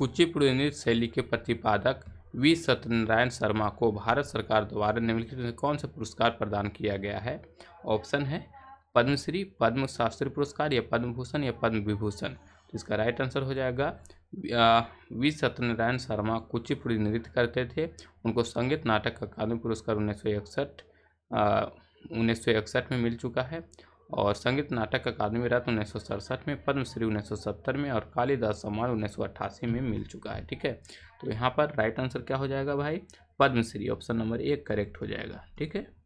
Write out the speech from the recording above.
कुचिपुड़ी शैली के प्रतिपादक वी सत्यनारायण शर्मा को भारत सरकार द्वारा निम्नलिखित कौन सा पुरस्कार प्रदान किया गया है ऑप्शन है पद्मश्री पद्म शास्त्री पुरस्कार या पद्म भूषण या पद्म विभूषण तो इसका राइट आंसर हो जाएगा वी सत्यनारायण शर्मा कुचिपुड़ी नृत्य करते थे उनको संगीत नाटक अकादमी पुरस्कार उन्नीस सौ इकसठ उन्नीस सौ इकसठ में मिल चुका है और संगीत नाटक अकादमी रत्न उन्नीस सौ सड़सठ में पद्मश्री उन्नीस सौ सत्तर में और कालिदास सम्मान उन्नीस सौ अट्ठासी में मिल चुका है ठीक है तो यहाँ पर राइट आंसर क्या हो जाएगा भाई पद्मश्री ऑप्शन नंबर एक करेक्ट हो जाएगा ठीक है